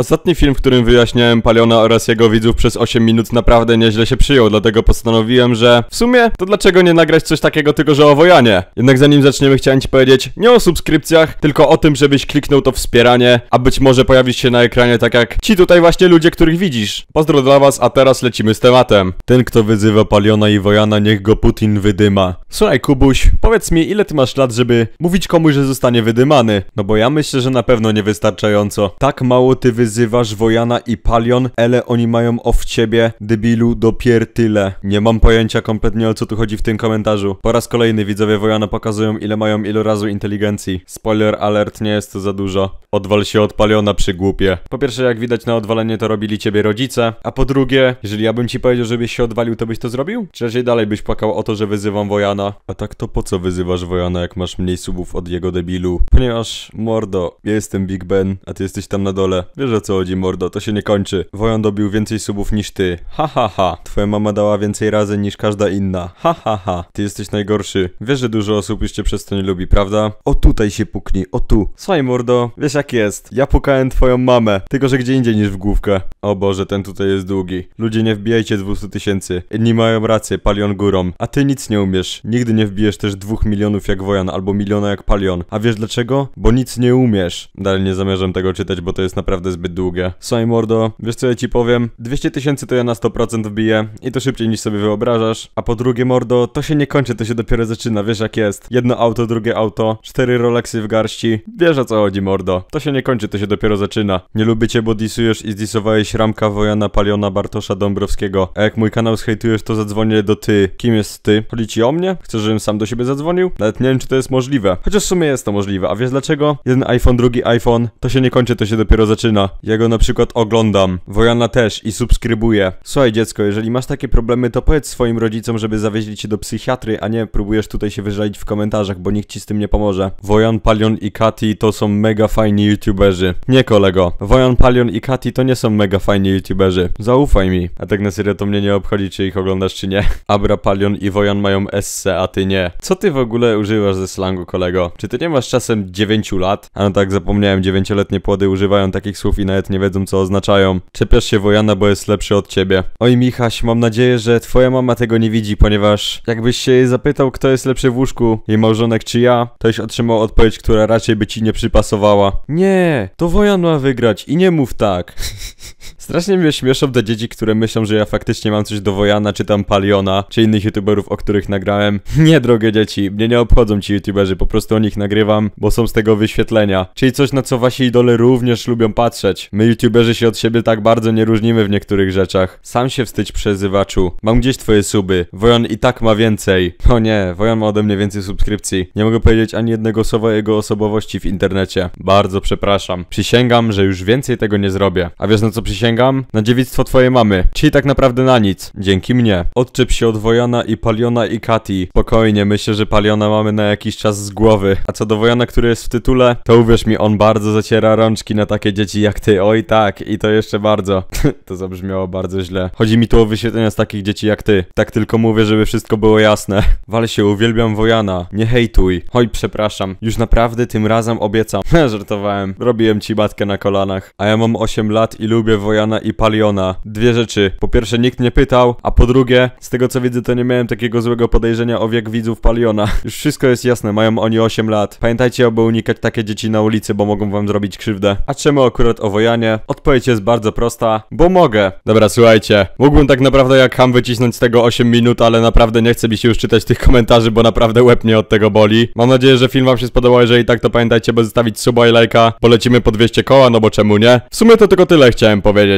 Ostatni film, w którym wyjaśniałem Paliona oraz jego widzów przez 8 minut naprawdę nieźle się przyjął, dlatego postanowiłem, że w sumie to dlaczego nie nagrać coś takiego tylko, że o Wojanie? Jednak zanim zaczniemy chciałem ci powiedzieć nie o subskrypcjach, tylko o tym, żebyś kliknął to wspieranie, a być może pojawić się na ekranie tak jak ci tutaj właśnie ludzie, których widzisz. Pozdro dla was, a teraz lecimy z tematem. Ten, kto wyzywa Paliona i Wojana, niech go Putin wydyma. Słuchaj Kubuś, powiedz mi ile ty masz lat, żeby mówić komuś, że zostanie wydymany? No bo ja myślę, że na pewno niewystarczająco. Tak mało ty wy wyzywasz Wojana i Palion, ele oni mają o w ciebie, debilu, dopier tyle. Nie mam pojęcia kompletnie o co tu chodzi w tym komentarzu. Po raz kolejny widzowie Wojana pokazują ile mają ilorazu razu inteligencji. Spoiler alert, nie jest to za dużo. Odwal się od Paliona przy głupie. Po pierwsze jak widać na odwalenie to robili ciebie rodzice, a po drugie, jeżeli ja bym ci powiedział, żebyś się odwalił, to byś to zrobił? Czy raczej dalej byś płakał o to, że wyzywam Wojana? A tak to po co wyzywasz Wojana, jak masz mniej subów od jego debilu? Ponieważ, mordo, ja jestem Big Ben, a ty jesteś tam na dole. Wiesz o co chodzi, mordo, to się nie kończy. Wojan dobił więcej subów niż ty. Ha ha ha. Twoja mama dała więcej razy niż każda inna. Ha ha ha. Ty jesteś najgorszy. Wiesz, że dużo osób już cię przez to nie lubi, prawda? O tutaj się puknij, o tu. Słuchaj, mordo, wiesz jak jest. Ja pukałem twoją mamę, tylko że gdzie indziej niż w główkę. O Boże, ten tutaj jest długi. Ludzie, nie wbijajcie 200 tysięcy. Inni mają rację, palion górą. A ty nic nie umiesz. Nigdy nie wbijesz też dwóch milionów jak Wojan, albo miliona jak palion. A wiesz dlaczego? Bo nic nie umiesz. Dalej nie zamierzam tego czytać, bo to jest naprawdę zbyt zbyt długie. Słuchaj mordo, wiesz co ja ci powiem? 200 tysięcy to ja na 100% wbiję i to szybciej niż sobie wyobrażasz. A po drugie mordo, to się nie kończy, to się dopiero zaczyna, wiesz jak jest. Jedno auto, drugie auto, cztery Rolexy w garści. Wiesz o co chodzi mordo. To się nie kończy, to się dopiero zaczyna. Nie lubię cię, bo disujesz i zdisowałeś Ramka, Wojana, Paliona, Bartosza, Dąbrowskiego. A jak mój kanał zhejtujesz, to zadzwonię do ty. Kim jest ty? Chodzi ci o mnie? Chcesz, żebym sam do siebie zadzwonił? Nawet nie wiem, czy to jest możliwe. Chociaż w sumie jest to możliwe. A wiesz dlaczego? Jeden iPhone, drugi iPhone. To się nie kończy, to się dopiero zaczyna. Ja go na przykład oglądam. Wojana też i subskrybuję. Słuchaj dziecko, jeżeli masz takie problemy, to powiedz swoim rodzicom, żeby zawieźli cię do psychiatry, a nie próbujesz tutaj się wyżalić w komentarzach, bo nikt ci z tym nie pomoże. Wojan, Palion i Kati to są mega fajni youtuberzy. Nie kolego. Wojan, Palion i Kati to nie są mega fajni youtuberzy. Zaufaj mi. A tak na serio to mnie nie obchodzi, czy ich oglądasz, czy nie. Abra, Palion i Wojan mają esse, a ty nie. Co ty w ogóle używasz ze slangu, kolego? Czy ty nie masz czasem 9 lat? A no tak, zapomniałem, 9-letnie płody używają takich słów i nawet nie wiedzą co oznaczają. Czepiasz się Wojana, bo jest lepszy od ciebie. Oj Michaś, mam nadzieję, że twoja mama tego nie widzi, ponieważ jakbyś się jej zapytał, kto jest lepszy w łóżku, jej małżonek czy ja, toś otrzymał odpowiedź, która raczej by ci nie przypasowała. Nie, to Wojan ma wygrać i nie mów tak. Strasznie mnie śmieszą te dzieci, które myślą, że ja faktycznie mam coś do Wojana, czy tam Paliona, czy innych youtuberów, o których nagrałem. Nie, drogie dzieci, mnie nie obchodzą ci youtuberzy, po prostu o nich nagrywam, bo są z tego wyświetlenia. Czyli coś, na co wasi idole również lubią patrzeć. My youtuberzy się od siebie tak bardzo nie różnimy w niektórych rzeczach. Sam się wstydź przezywaczu. Mam gdzieś twoje suby. Wojan i tak ma więcej. O nie, Wojan ma ode mnie więcej subskrypcji. Nie mogę powiedzieć ani jednego słowa jego osobowości w internecie. Bardzo przepraszam. Przysięgam, że już więcej tego nie zrobię. A wiesz na co przysięgam? przysięgam na dziewictwo twojej mamy. Czyli tak naprawdę na nic. Dzięki mnie. Odczep się od Wojana i Paliona i Kati. Spokojnie, myślę, że Paliona mamy na jakiś czas z głowy. A co do Wojana, który jest w tytule, to uwierz mi, on bardzo zaciera rączki na takie dzieci jak ty. Oj tak, i to jeszcze bardzo. to zabrzmiało bardzo źle. Chodzi mi tu o wyświetlenia z takich dzieci jak ty. Tak tylko mówię, żeby wszystko było jasne. Wal się, uwielbiam Wojana. Nie hejtuj. Oj, przepraszam. Już naprawdę tym razem obiecam. Żartowałem. Robiłem ci matkę na kolanach. A ja mam 8 lat i lubię Wojana i Paliona. Dwie rzeczy. Po pierwsze, nikt nie pytał, a po drugie, z tego co widzę, to nie miałem takiego złego podejrzenia o wiek widzów Paliona. Już wszystko jest jasne, mają oni 8 lat. Pamiętajcie, aby unikać takie dzieci na ulicy, bo mogą wam zrobić krzywdę. A czemu akurat o Wojanie? Odpowiedź jest bardzo prosta, bo mogę. Dobra, słuchajcie. Mógłbym tak naprawdę jak ham wycisnąć z tego 8 minut, ale naprawdę nie chcę mi się już czytać tych komentarzy, bo naprawdę łeb mnie od tego boli. Mam nadzieję, że film wam się spodobał, jeżeli tak to pamiętajcie, by zostawić suba i lajka. Polecimy po 200 koła, no bo czemu nie? W sumie to tylko tyle chciałem powiedzieć.